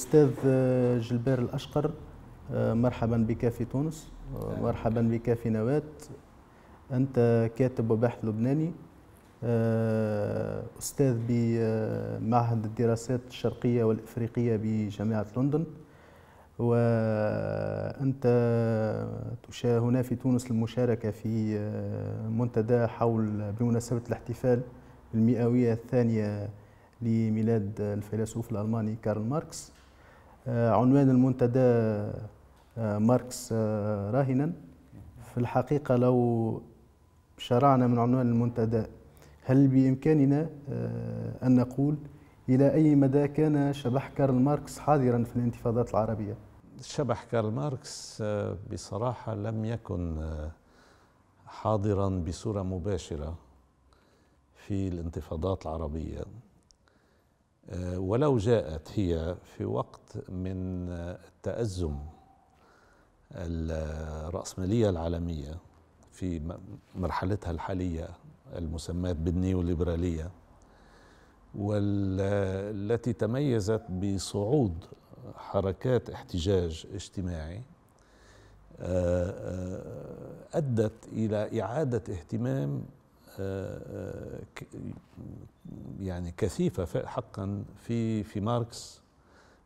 الاستاذ آه، جلبير الاشقر آه، مرحبا بك في تونس آه، مرحبا بك في نواه انت كاتب وباحث لبناني استاذ بمعهد الدراسات الشرقيه والافريقيه بجامعه لندن وانت تشاهد هنا في تونس المشاركه في منتدى حول بمناسبه الاحتفال المئويه الثانيه لميلاد الفيلسوف الالماني كارل ماركس آه، عنوان المنتدى آه، ماركس آه، راهنا في الحقيقة لو شرعنا من عنوان المنتدى هل بإمكاننا أن نقول إلى أي مدى كان شبح كارل ماركس حاضرا في الانتفاضات العربية؟ شبح كارل ماركس بصراحة لم يكن حاضرا بصورة مباشرة في الانتفاضات العربية ولو جاءت هي في وقت من التأزم الرأسمالية العالمية في مرحلتها الحالية المسماة بالنيوليبرالية والتي تميزت بصعود حركات احتجاج اجتماعي آه، آه، أدت إلى إعادة اهتمام آه، آه، يعني كثيفة حقا في في ماركس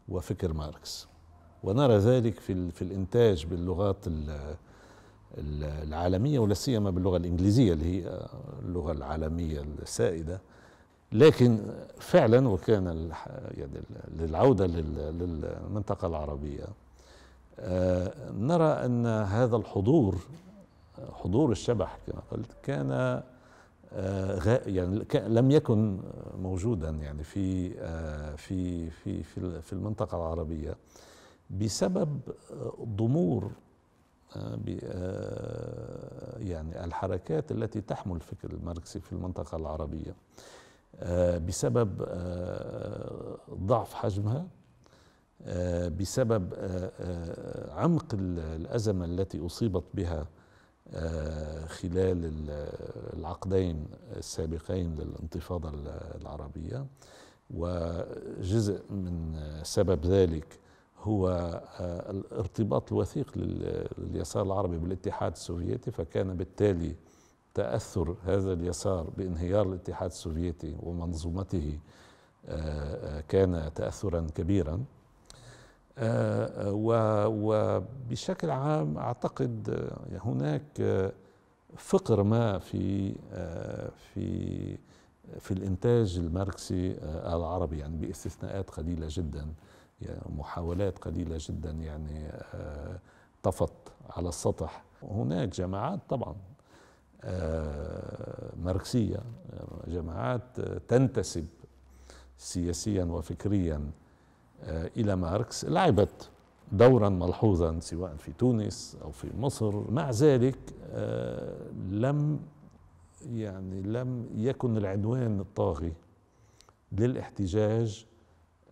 وفكر ماركس ونرى ذلك في في الإنتاج باللغات العالمية ولا سيما باللغة الإنجليزية اللي هي اللغة العالمية السائدة لكن فعلا وكان يعني للعودة للمنطقة العربية آه، نرى أن هذا الحضور حضور الشبح كما قلت كان آه، يعني لم يكن موجودا يعني في آه، في في في المنطقه العربيه بسبب ضمور آه، يعني الحركات التي تحمل الفكر الماركسي في المنطقه العربيه بسبب ضعف حجمها بسبب عمق الازمه التي اصيبت بها آه، خلال العقدين السابقين للانتفاضة العربية وجزء من سبب ذلك هو آه، الارتباط الوثيق لليسار العربي بالاتحاد السوفيتي فكان بالتالي تأثر هذا اليسار بانهيار الاتحاد السوفيتي ومنظومته آه، كان تأثرا كبيرا آه، آه، وبشكل عام أعتقد هناك فقر ما في آه، في في الإنتاج الماركسي العربي يعني باستثناءات قليلة جدا يعني محاولات قليلة جدا يعني طفت على السطح هناك جماعات طبعا ماركسية جماعات تنتسب سياسيا وفكريا آه، إلى ماركس لعبت دورا ملحوظا سواء في تونس أو في مصر مع ذلك آه، لم يعني لم يكن العدوان الطاغي للاحتجاج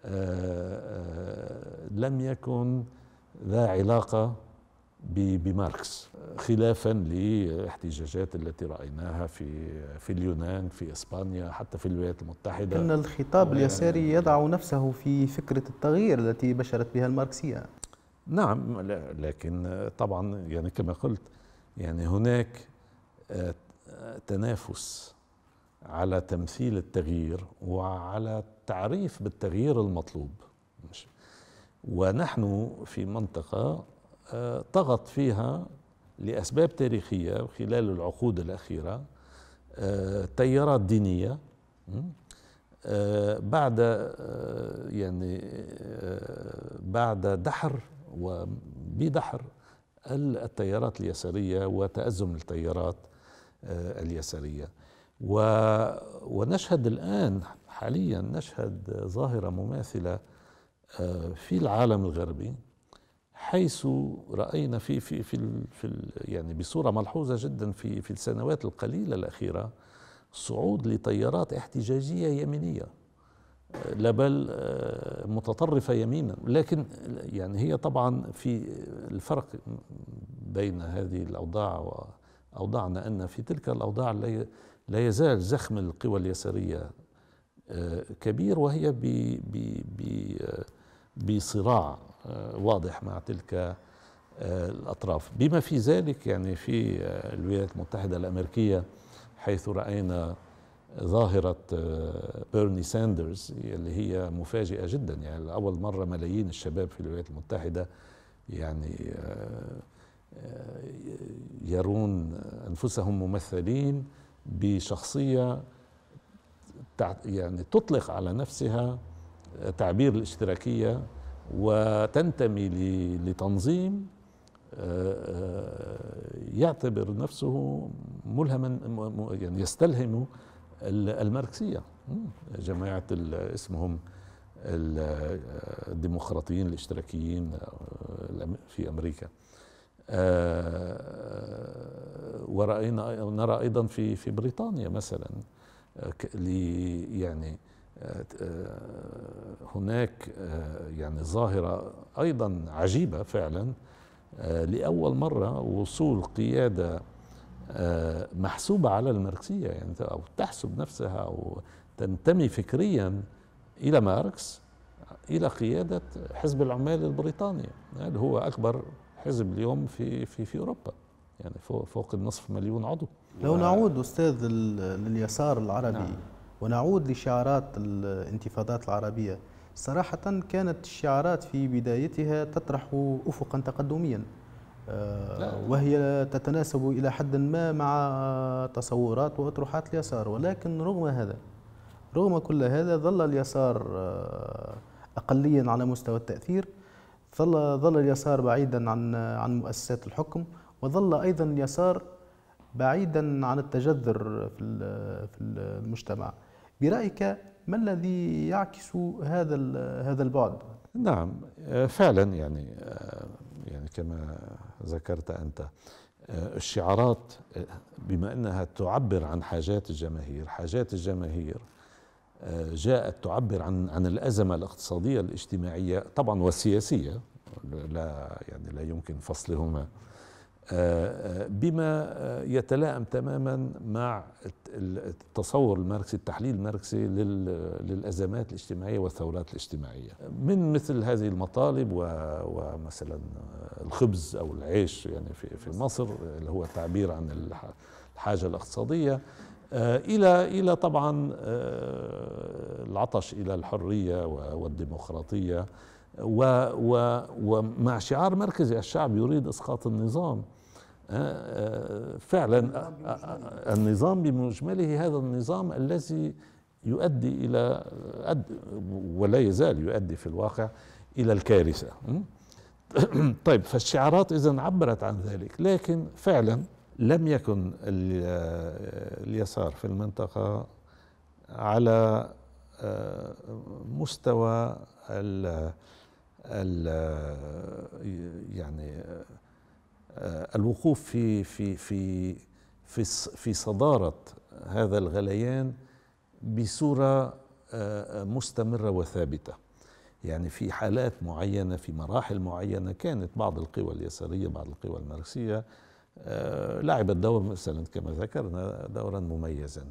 آه، لم يكن ذا علاقه بماركس خلافا للاحتجاجات التي رايناها في في اليونان في اسبانيا حتى في الولايات المتحده ان الخطاب اليساري يضع نفسه في فكره التغيير التي بشرت بها الماركسيه نعم لكن طبعا يعني كما قلت يعني هناك آه، تنافس على تمثيل التغيير وعلى التعريف بالتغيير المطلوب ونحن في منطقه طغت فيها لأسباب تاريخية خلال العقود الأخيرة آه، تيارات دينية آه، بعد آه، يعني بعد دحر وبدحر التيارات اليسارية وتأزم التيارات اليسارية ونشهد الآن حاليا نشهد ظاهرة مماثلة في العالم الغربي حيث راينا في في في, في يعني بصوره ملحوظه جدا في في السنوات القليله الاخيره صعود لتيارات احتجاجيه يمينيه لا بل آه، متطرفه يمينا لكن يعني هي طبعا في الفرق بين هذه الاوضاع واوضاعنا ان في تلك الاوضاع لا يزال زخم القوى اليساريه آه، كبير وهي آه، بصراع آه، واضح مع تلك آه، الأطراف بما في ذلك يعني في آه، الولايات المتحدة الأمريكية حيث رأينا ظاهرة بيرني ساندرز اللي هي مفاجئة جدا يعني لأول مرة ملايين الشباب في الولايات المتحدة يعني يرون أنفسهم ممثلين بشخصية يعني تطلق على نفسها تعبير الاشتراكية وتنتمي لتنظيم آه، آه، يعتبر نفسه ملهما يعني يستلهم الماركسيه جماعه اسمهم الديمقراطيين الاشتراكيين آه، في امريكا وراينا نرى ايضا في في بريطانيا مثلا يعني هناك يعني ظاهرة أيضا عجيبة فعلا لأول مرة وصول قيادة محسوبة على الماركسية يعني أو تحسب نفسها أو تنتمي فكريا إلى ماركس إلى قيادة حزب العمال البريطاني اللي هو أكبر حزب اليوم في في في أوروبا يعني فوق, فوق النصف مليون عضو لو نعود أستاذ لليسار العربي نعم. ونعود لشعارات الانتفاضات العربية صراحة كانت الشعارات في بدايتها تطرح أفقا تقدميا آه، وهي تتناسب إلى حد ما مع تصورات وأطروحات اليسار ولكن رغم هذا رغم كل هذا ظل اليسار آه، أقليا على مستوى التأثير ظل ظل اليسار بعيدا عن عن مؤسسات الحكم وظل ايضا اليسار بعيدا عن التجذر في في المجتمع برايك ما الذي يعكس هذا هذا البعد نعم آه، فعلا يعني آه، يعني كما ذكرت انت آه، الشعارات بما انها تعبر عن حاجات الجماهير حاجات الجماهير جاءت تعبر عن عن الازمه الاقتصاديه الاجتماعيه طبعا والسياسيه لا يعني لا يمكن فصلهما بما يتلائم تماما مع التصور الماركسي التحليل الماركسي للازمات الاجتماعيه والثورات الاجتماعيه من مثل هذه المطالب ومثلا الخبز او العيش يعني في في مصر اللي هو تعبير عن الحاجه الاقتصاديه الى الى طبعا آه، العطش الى الحريه والديمقراطيه و و ومع شعار مركزي الشعب يريد اسقاط النظام آه، آه، فعلا آه، النظام بمجمله هذا النظام الذي يؤدي الى ولا يزال يؤدي في الواقع الى الكارثه طيب فالشعارات اذا عبرت عن ذلك لكن فعلا لم يكن اليسار في المنطقه على مستوى يعني الوقوف في في في في في صدارة هذا الغليان بصورة مستمرة وثابتة يعني في حالات معينة في مراحل معينة كانت بعض القوى اليسارية بعض القوى الماركسية لعبت دور مثلا كما ذكرنا دورا مميزا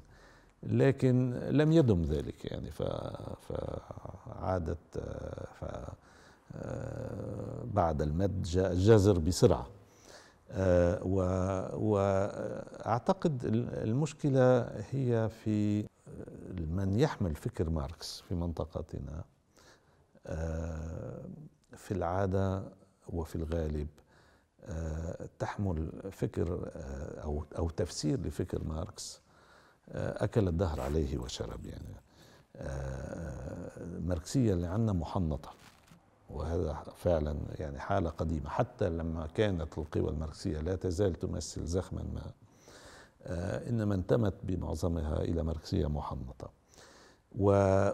لكن لم يدم ذلك يعني فعادت ف آه، بعد المد جاء الجزر بسرعة آه، وأعتقد المشكلة هي في آه، من يحمل فكر ماركس في منطقتنا في العادة وفي الغالب تحمل فكر أو, أو تفسير لفكر ماركس أكل الدهر عليه وشرب يعني الماركسية اللي عندنا محنطة وهذا فعلا يعني حالة قديمة حتى لما كانت القوى الماركسية لا تزال تمثل زخما ما آه، إنما انتمت بمعظمها إلى ماركسية محنطة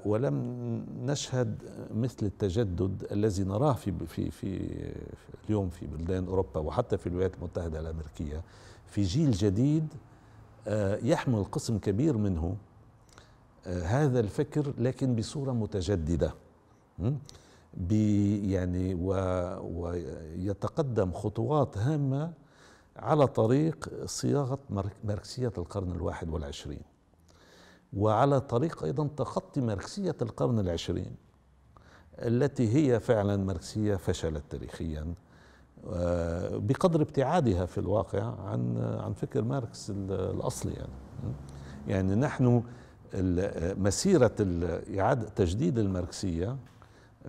ولم نشهد مثل التجدد الذي نراه في, في, في اليوم في بلدان أوروبا وحتى في الولايات المتحدة الأمريكية في جيل جديد آه، يحمل قسم كبير منه آه، هذا الفكر لكن بصورة متجددة بي يعني ويتقدم خطوات هامة على طريق صياغة ماركسية القرن الواحد والعشرين وعلى طريق أيضا تخطي ماركسية القرن العشرين التي هي فعلا ماركسية فشلت تاريخيا آه، بقدر ابتعادها في الواقع عن عن فكر ماركس الأصلي يعني يعني نحن مسيرة إعادة تجديد الماركسية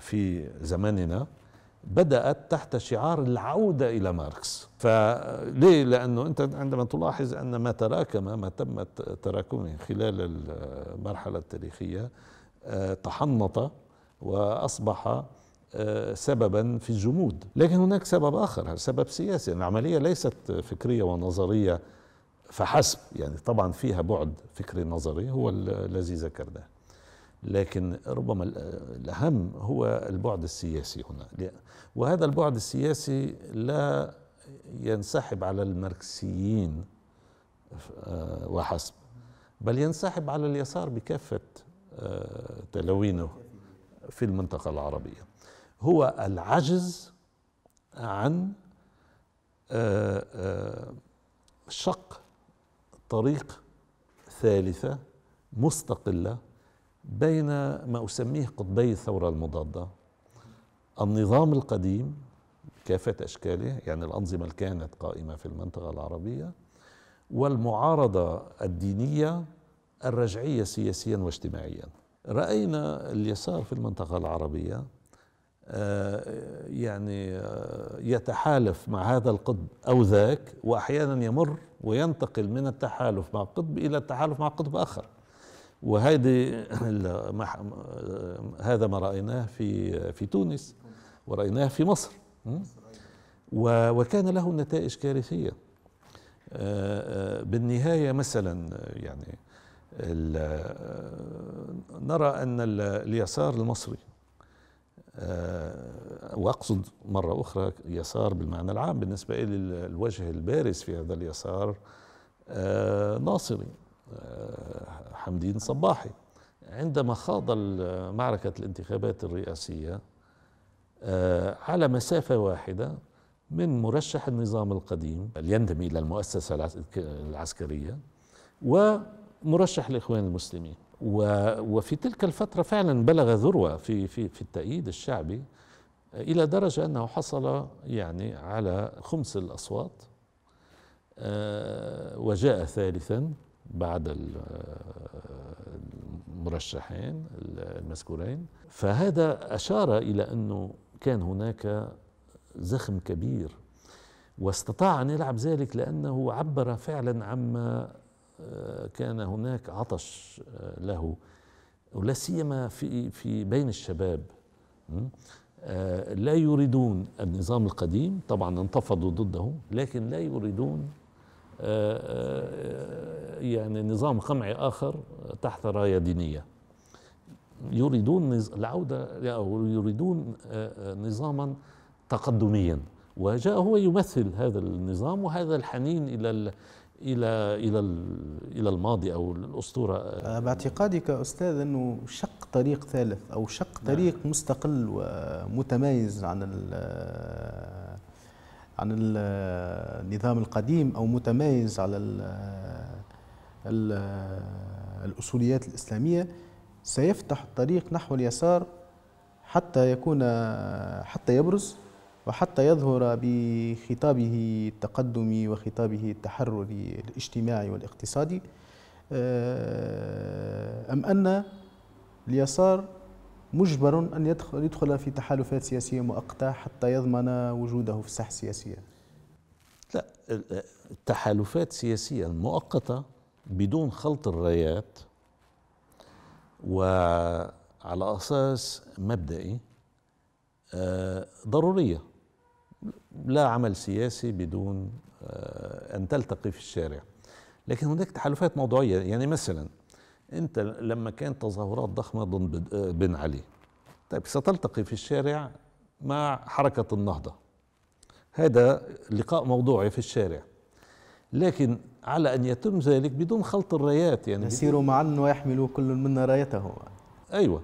في زماننا بدأت تحت شعار العودة إلى ماركس فليه؟ لأنه أنت عندما تلاحظ أن ما تراكم ما تم تراكمه خلال المرحلة التاريخية آه، تحنط وأصبح آه، سببا في الجمود لكن هناك سبب آخر سبب سياسي يعني العملية ليست فكرية ونظرية فحسب يعني طبعا فيها بعد فكري نظري هو الذي ذكرناه لكن ربما الأهم هو البعد السياسي هنا وهذا البعد السياسي لا ينسحب على الماركسيين آه، وحسب بل ينسحب على اليسار بكافة آه، تلوينه في المنطقة العربية هو العجز عن آه، شق طريق ثالثة مستقلة بين ما أسميه قطبي الثورة المضادة النظام القديم كافة أشكاله يعني الأنظمة اللي كانت قائمة في المنطقة العربية والمعارضة الدينية الرجعية سياسيا واجتماعيا رأينا اليسار في المنطقة العربية آه، يعني آه، يتحالف مع هذا القطب أو ذاك وأحيانا يمر وينتقل من التحالف مع قطب إلى التحالف مع قطب آخر وهذه هذا ما رايناه في في تونس ورايناه في مصر وكان له نتائج كارثيه آه، آه، بالنهايه مثلا يعني آه، نرى ان اليسار المصري واقصد مره اخرى يسار بالمعنى العام بالنسبه لي الوجه البارز في هذا اليسار ناصري آه، حمدين صباحي عندما خاض معركة الانتخابات الرئاسية آه، على مسافة واحدة من مرشح النظام القديم ينتمي إلى المؤسسة العسكرية ومرشح الإخوان المسلمين وفي تلك الفترة فعلا بلغ ذروة في, في, في التأييد الشعبي آه، إلى درجة أنه حصل يعني على خمس الأصوات وجاء ثالثا بعد المرشحين المذكورين فهذا أشار إلى أنه كان هناك زخم كبير واستطاع أن يلعب ذلك لأنه عبر فعلا عما آه، كان هناك عطش آه، له ولا سيما في في بين الشباب آه، لا يريدون النظام القديم طبعا انتفضوا ضده لكن لا يريدون يعني نظام قمعي آخر تحت راية دينية يريدون العودة أو يريدون آه، نظاما تقدميا وجاء هو يمثل هذا النظام وهذا الحنين إلى إلى إلى إلى الماضي أو الأسطورة باعتقادي كأستاذ أنه شق طريق ثالث أو شق نعم. طريق نعم. مستقل ومتميز عن عن النظام القديم أو متمايز على الـ الـ الأصوليات الإسلامية سيفتح الطريق نحو اليسار حتى يكون حتى يبرز وحتى يظهر بخطابه التقدمي وخطابه التحرري الاجتماعي والاقتصادي آه، أم أن اليسار مجبر أن يدخل, يدخل في تحالفات سياسية مؤقتة حتى يضمن وجوده في الساحة السياسية لا التحالفات السياسية المؤقتة بدون خلط الرايات وعلى أساس مبدئي آه، ضرورية لا عمل سياسي بدون آه، أن تلتقي في الشارع لكن هناك تحالفات موضوعية يعني مثلا انت لما كانت تظاهرات ضخمه ضد آه، بن علي طيب ستلتقي في الشارع مع حركه النهضه هذا لقاء موضوعي في الشارع لكن على ان يتم ذلك بدون خلط الرايات يعني يسيروا معا ويحمل كل منا رايته ايوه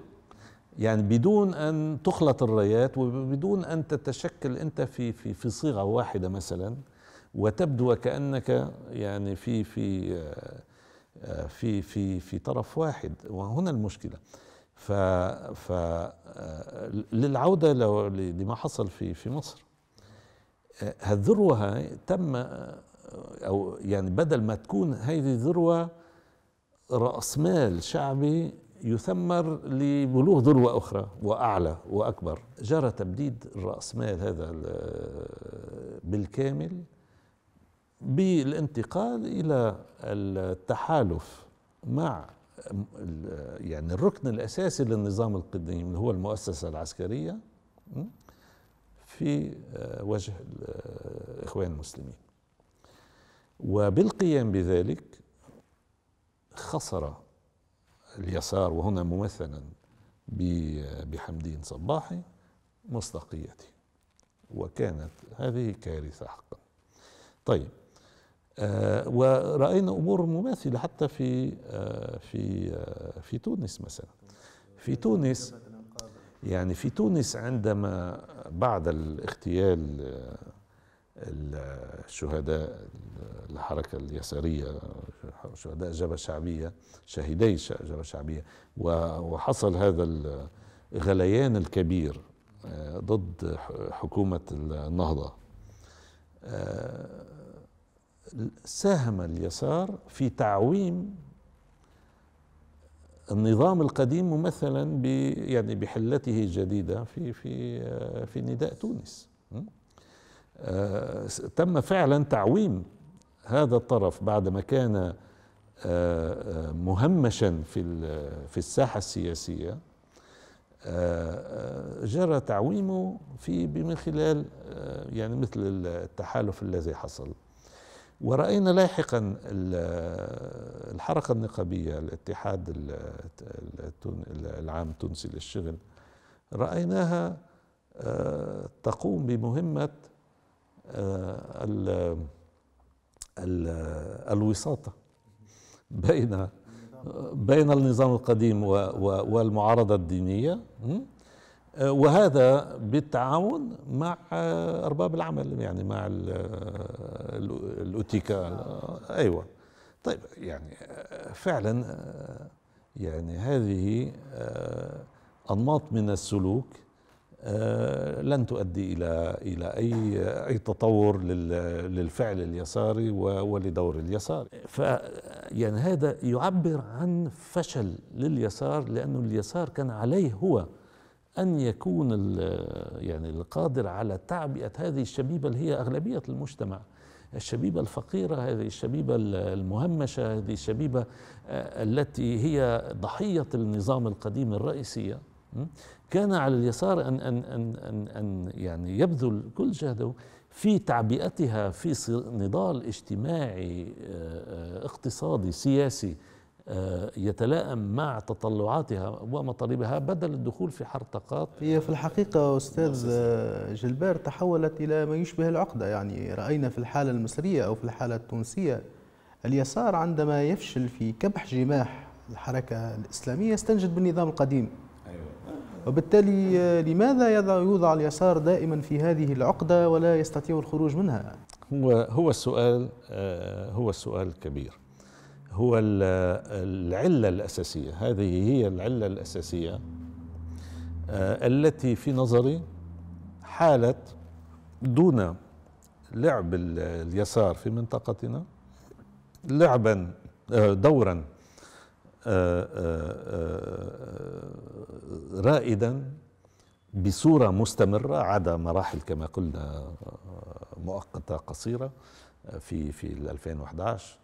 يعني بدون ان تخلط الرايات وبدون ان تتشكل انت في في في صيغه واحده مثلا وتبدو كانك يعني في في آه، آه، في في في طرف واحد وهنا المشكله ف ف آه، للعوده لو لما حصل في في مصر هالذروه آه، هاي تم او يعني بدل ما تكون هذه ذروه راس مال شعبي يثمر لبلوغ ذروة أخرى وأعلى وأكبر جرى تبديد مال هذا بالكامل بالانتقال الى التحالف مع يعني الركن الاساسي للنظام القديم اللي هو المؤسسه العسكريه في آه، وجه الاخوان آه، المسلمين وبالقيام بذلك خسر اليسار وهنا ممثلا بحمدين صباحي مصداقيته وكانت هذه كارثه حقا طيب آه، ورأينا أمور مماثلة حتى في آه، في آه، في تونس مثلا في تونس يعني في تونس عندما بعد الاغتيال الشهداء الحركة اليسارية شهداء الجبهة الشعبية شهيدي الجبهة الشعبية وحصل هذا الغليان الكبير ضد حكومة النهضة ساهم اليسار في تعويم النظام القديم ممثلا ب يعني بحلته الجديده في في آه، في نداء تونس آه، تم فعلا تعويم هذا الطرف بعدما كان آه، مهمشا في في الساحه السياسيه جرى تعويمه في من خلال يعني مثل التحالف الذي حصل ورأينا لاحقا الحركة النقابية الاتحاد العام التونسي للشغل رأيناها آه، تقوم بمهمة آه، الوساطة بين بين النظام القديم والمعارضة الدينية آه، وهذا بالتعاون مع آه، ارباب العمل يعني مع آه، الاوتيكا ايوه طيب يعني فعلا يعني هذه انماط من السلوك لن تؤدي الى الى اي اي تطور للفعل اليساري ولدور اليسار ف يعني هذا يعبر عن فشل لليسار لانه اليسار كان عليه هو أن يكون يعني القادر على تعبئة هذه الشبيبة اللي هي أغلبية المجتمع الشبيبة الفقيرة هذه الشبيبة المهمشة هذه الشبيبة آه، التي هي ضحية النظام القديم الرئيسية كان على اليسار أن, أن, أن, أن, أن يعني يبذل كل جهده في تعبئتها في نضال اجتماعي آه، آه، اقتصادي سياسي آه، يتلائم مع تطلعاتها ومطالبها بدل الدخول في حرطقات هي في الحقيقة أستاذ جلبير تحولت إلى ما يشبه العقدة يعني رأينا في الحالة المصرية أو في الحالة التونسية اليسار عندما يفشل في كبح جماح الحركة الإسلامية يستنجد بالنظام القديم أيوة. وبالتالي آه، لماذا يوضع اليسار دائما في هذه العقدة ولا يستطيع الخروج منها هو هو السؤال آه، هو السؤال الكبير هو العلة الأساسية هذه هي العلة الأساسية آه، التي في نظري حالت دون لعب اليسار في منطقتنا لعبا آه، دورا آه، رائدا بصورة مستمرة عدا مراحل كما قلنا مؤقتة قصيرة في في 2011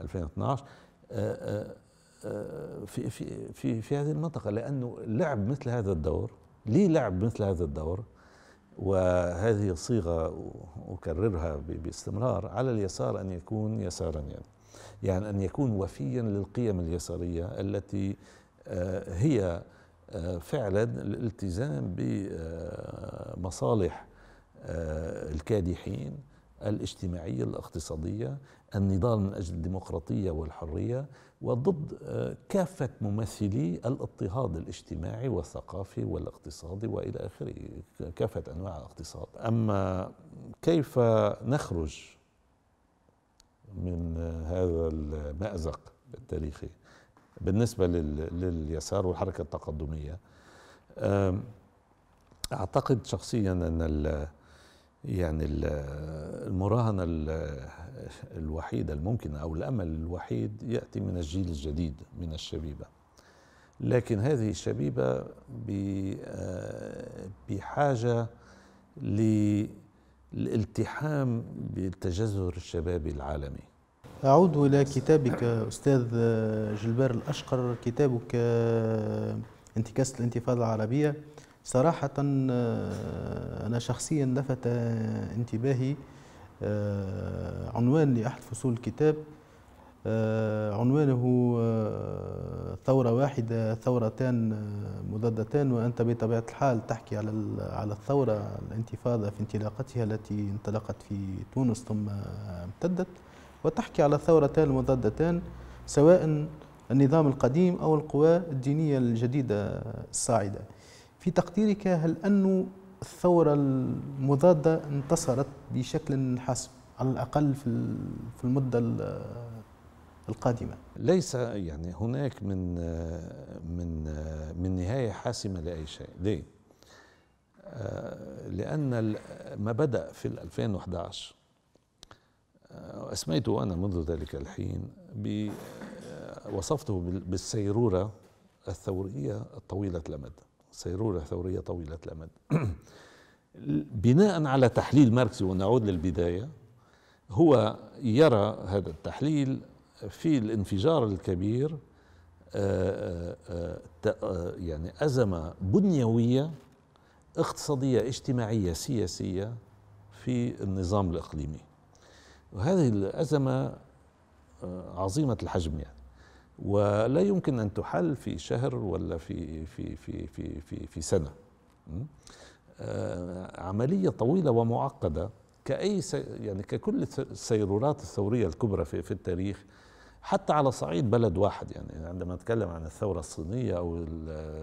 2012 آه، آه، آه، في في في في هذه المنطقه لانه لعب مثل هذا الدور لي لعب مثل هذا الدور وهذه الصيغة اكررها باستمرار على اليسار ان يكون يعني, يعني ان يكون وفيا للقيم اليساريه التي هي فعلا الالتزام بمصالح الكادحين الاجتماعيه الاقتصاديه النضال من أجل الديمقراطية والحرية وضد آه، كافة ممثلي الاضطهاد الاجتماعي والثقافي والاقتصادي وإلى آخره كافة أنواع الاقتصاد أما كيف نخرج من آه، هذا المأزق التاريخي بالنسبة لليسار والحركة التقدمية أعتقد شخصيا أن يعني المراهنة الوحيدة الممكنة أو الأمل الوحيد يأتي من الجيل الجديد من الشبيبة لكن هذه الشبيبة آه، بحاجة للالتحام بالتجذر الشبابي العالمي أعود إلى كتابك أستاذ جلبار الأشقر كتابك انتكاس الانتفاضة العربية صراحة آه، أنا شخصيا لفت انتباهي آه، عنوان لأحد فصول الكتاب آه، عنوانه ثورة واحدة ثورتان مضادتان وأنت بطبيعة الحال تحكي على على الثورة الانتفاضة في انطلاقتها التي انطلقت في تونس ثم امتدت وتحكي على ثورتان المضادتان سواء النظام القديم أو القوى الدينية الجديدة الصاعدة في تقديرك هل أن الثورة المضادة انتصرت بشكل حاسم على الأقل في المدة القادمة ليس يعني هناك من من من نهاية حاسمة لأي شيء ليه؟ آه، لأن ما بدأ في 2011 آه، أسميته أنا منذ ذلك الحين آه، وصفته بالسيرورة الثورية الطويلة الأمد سيرورة ثورية طويلة الأمد بناء على تحليل ماركسي ونعود للبداية هو يرى هذا التحليل في الانفجار الكبير آه، آه، آه، يعني أزمة بنيوية اقتصادية اجتماعية سياسية في النظام الإقليمي وهذه الأزمة عظيمة الحجم يعني ولا يمكن ان تحل في شهر ولا في في في في في, في سنه آه، عمليه طويله ومعقده كاي يعني ككل السيرورات الثوريه الكبرى في في التاريخ حتى على صعيد بلد واحد يعني عندما نتكلم عن الثوره الصينيه او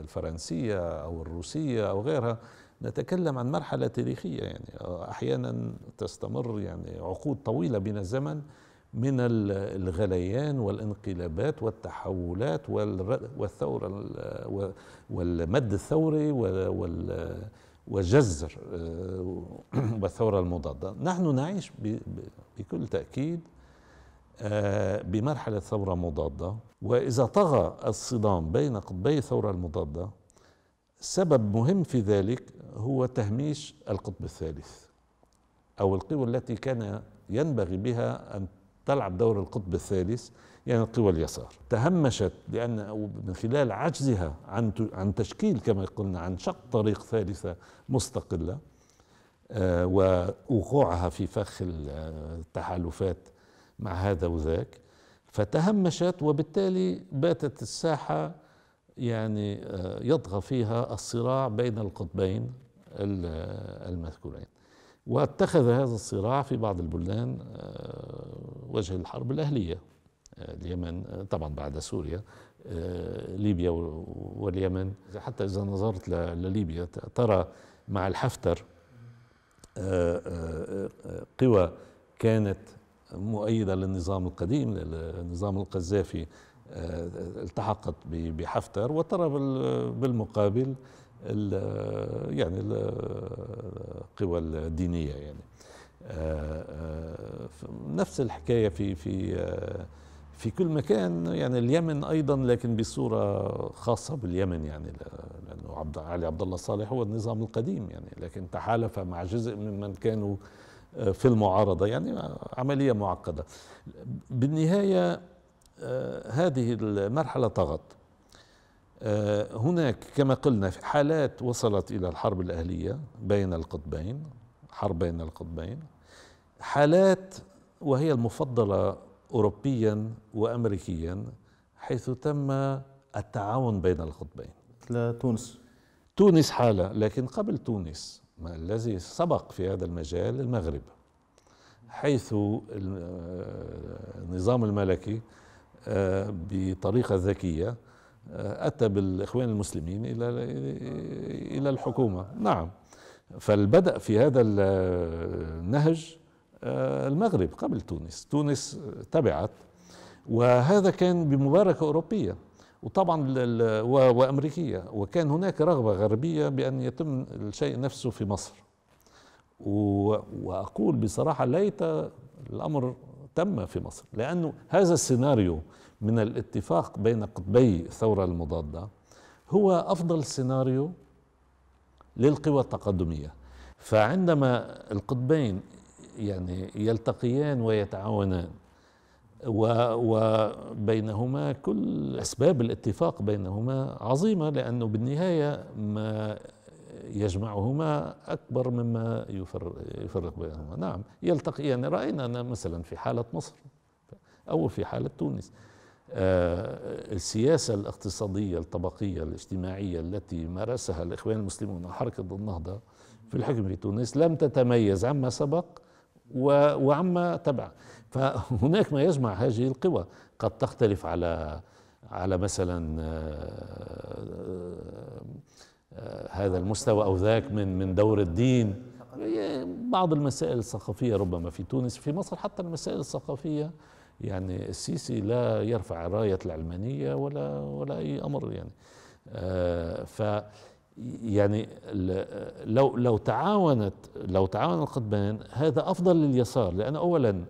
الفرنسيه او الروسيه او غيرها نتكلم عن مرحله تاريخيه يعني آه، احيانا تستمر يعني عقود طويله من الزمن من الغليان والانقلابات والتحولات والثورة والمد الثوري والجزر آه، والثورة المضادة نحن نعيش بكل تأكيد آه، بمرحلة ثورة مضادة وإذا طغى الصدام بين قطبي الثورة المضادة سبب مهم في ذلك هو تهميش القطب الثالث أو القوى التي كان ينبغي بها أن تلعب دور القطب الثالث يعني القوى اليسار تهمشت لأن من خلال عجزها عن عن تشكيل كما قلنا عن شق طريق ثالثة مستقلة آه، ووقوعها في فخ آه، التحالفات مع هذا وذاك فتهمشت وبالتالي باتت الساحة يعني آه، يطغى فيها الصراع بين القطبين المذكورين واتخذ هذا الصراع في بعض البلدان آه، وجه الحرب الأهلية آه، اليمن آه، طبعا بعد سوريا ليبيا واليمن حتى إذا نظرت لليبيا ترى مع الحفتر قوى كانت مؤيدة للنظام القديم للنظام القذافي التحقت بحفتر وترى بالمقابل ال يعني القوى الدينيه يعني آه، آه، نفس الحكايه في في آه، في كل مكان يعني اليمن ايضا لكن بصوره خاصه باليمن يعني لانه عبد علي عبد الله صالح هو النظام القديم يعني لكن تحالف مع جزء ممن كانوا في المعارضه يعني عمليه معقده بالنهايه هذه المرحله طغت آه، هناك كما قلنا في حالات وصلت إلى الحرب الأهلية بين القطبين حرب بين القطبين حالات وهي المفضلة أوروبيا وأمريكيا حيث تم التعاون بين القطبين تونس تونس حالة لكن قبل تونس ما الذي سبق في هذا المجال المغرب حيث آه، النظام الملكي آه، بطريقة ذكية آه، أتى بالإخوان المسلمين إلى إلى الحكومة نعم فالبدأ في هذا النهج آه، المغرب قبل تونس تونس تبعت وهذا كان بمباركة أوروبية وطبعا وأمريكية وكان هناك رغبة غربية بأن يتم الشيء نفسه في مصر وأقول بصراحة ليت الأمر تم في مصر لأنه هذا السيناريو من الاتفاق بين قطبي الثورة المضادة هو أفضل سيناريو للقوى التقدمية فعندما القطبين يعني يلتقيان ويتعاونان وبينهما كل أسباب الاتفاق بينهما عظيمة لأنه بالنهاية ما يجمعهما أكبر مما يفرق بينهما نعم يلتقيان يعني رأينا مثلا في حالة مصر أو في حالة تونس آه، السياسة الاقتصادية الطبقية الاجتماعية التي مارسها الإخوان المسلمون وحركة النهضة في الحكم في تونس لم تتميز عما سبق وعما تبع فهناك ما يجمع هذه القوى قد تختلف على على مثلا آه، آه، هذا المستوى أو ذاك من من دور الدين بعض المسائل الثقافية ربما في تونس في مصر حتى المسائل الثقافية يعني السيسي لا يرفع راية العلمانية ولا ولا أي أمر يعني آه ف يعني لو لو تعاونت لو تعاون القطبين هذا أفضل لليسار لأن أولا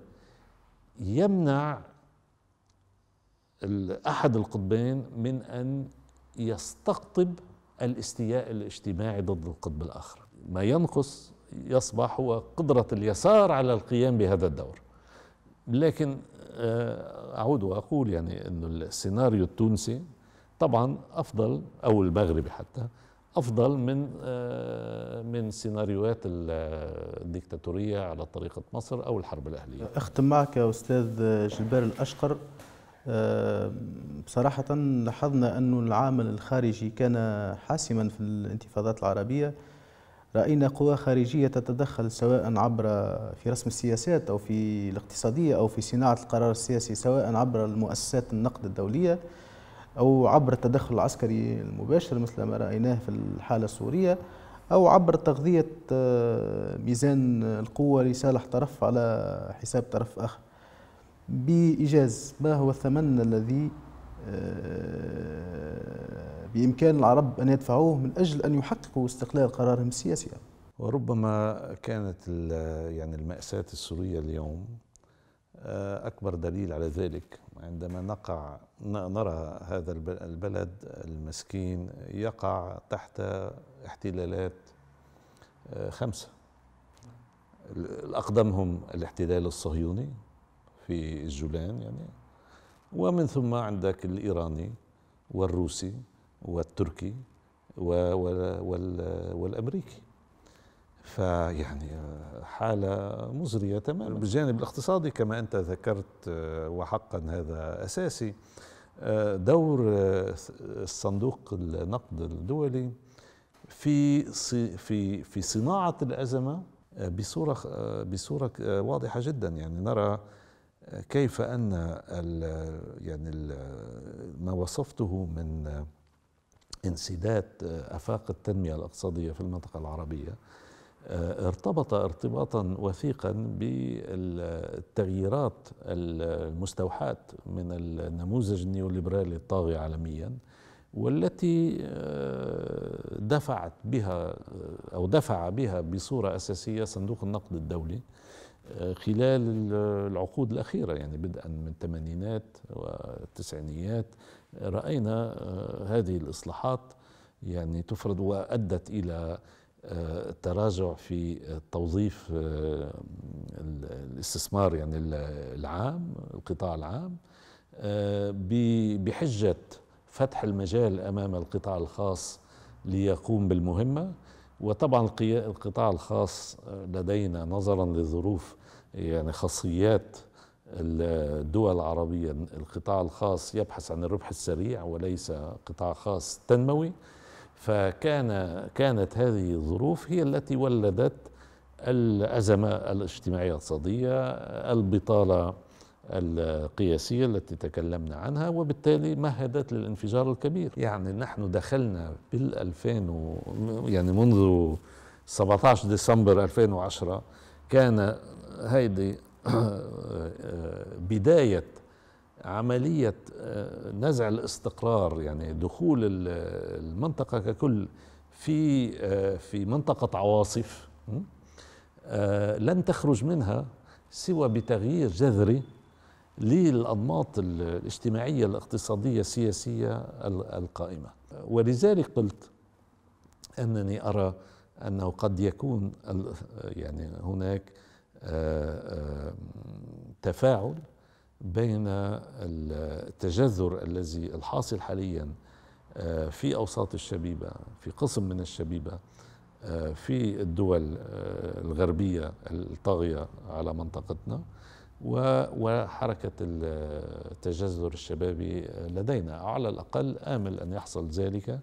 يمنع أحد القطبين من أن يستقطب الاستياء الاجتماعي ضد القطب الآخر ما ينقص يصبح هو قدرة اليسار على القيام بهذا الدور لكن آه، اعود واقول يعني انه السيناريو التونسي طبعا افضل او المغربي حتى افضل من آه، من سيناريوهات الديكتاتوريه على طريقه مصر او الحرب الاهليه. اختم معك يا استاذ جلبير الاشقر آه، بصراحه لاحظنا أن العامل الخارجي كان حاسما في الانتفاضات العربيه راينا قوى خارجيه تتدخل سواء عبر في رسم السياسات او في الاقتصاديه او في صناعه القرار السياسي سواء عبر المؤسسات النقد الدوليه او عبر التدخل العسكري المباشر مثل ما رايناه في الحاله السوريه او عبر تغذيه آه، ميزان القوه لصالح طرف على حساب طرف اخر بايجاز ما هو الثمن الذي آه، بإمكان العرب أن يدفعوه من أجل أن يحققوا استقلال قرارهم السياسي وربما كانت يعني المأساة السورية اليوم آه، أكبر دليل على ذلك عندما نقع نرى هذا البلد المسكين يقع تحت احتلالات آه، خمسة الأقدمهم الاحتلال الصهيوني في الجولان يعني ومن ثم عندك الإيراني والروسي والتركي والأمريكي فيعني حالة مزرية تماما بالجانب الاقتصادي كما أنت ذكرت آه، وحقا هذا أساسي آه، دور آه، الصندوق النقد الدولي في في في صناعة الأزمة بصورة بصورة واضحة جدا يعني نرى كيف ان ال يعني ال ما وصفته من انسداد افاق التنميه الاقتصاديه في المنطقه العربيه آه، ارتبط ارتباطا وثيقا بالتغييرات المستوحاه من النموذج النيوليبرالي الطاغي عالميا والتي آه، دفعت بها آه، او دفع بها بصوره اساسيه صندوق النقد الدولي خلال العقود الأخيرة يعني بدءا من الثمانينات والتسعينيات رأينا آه، هذه الإصلاحات يعني تفرض وأدت إلى آه، تراجع في توظيف آه، الاستثمار يعني العام القطاع العام بحجة فتح المجال أمام القطاع الخاص ليقوم بالمهمة وطبعا القطاع الخاص آه، لدينا نظرا لظروف يعني خاصيات الدول العربية القطاع الخاص يبحث عن الربح السريع وليس قطاع خاص تنموي فكان كانت هذه الظروف هي التي ولدت الأزمة الاجتماعية الاقتصادية البطالة القياسية التي تكلمنا عنها وبالتالي مهدت للانفجار الكبير يعني نحن دخلنا بال 2000 و يعني منذ 17 ديسمبر 2010 كان هيدي بداية عملية آه، نزع الاستقرار يعني دخول المنطقة ككل في آه، في منطقة عواصف آه، لن تخرج منها سوى بتغيير جذري للأنماط الاجتماعية الاقتصادية السياسية القائمة ولذلك قلت أنني أرى أنه قد يكون يعني هناك آه، تفاعل بين التجذر الذي الحاصل حاليا آه، في أوساط الشبيبة في قسم من الشبيبة آه، في الدول الغربية الطاغية على منطقتنا وحركة التجذر الشبابي لدينا على الأقل آمل أن يحصل ذلك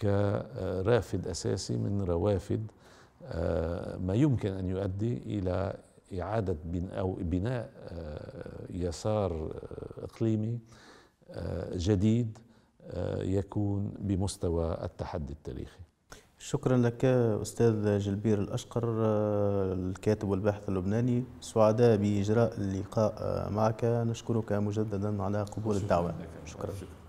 كرافد أساسي من روافد آه، ما يمكن أن يؤدي إلى إعادة بناء, أو بناء آه، يسار آه، إقليمي جديد يكون بمستوى التحدي التاريخي شكرا لك أستاذ جلبير الأشقر آه، الكاتب والباحث اللبناني سعداء بإجراء اللقاء آه، معك نشكرك مجددا على قبول الدعوة شكرا, شكرا.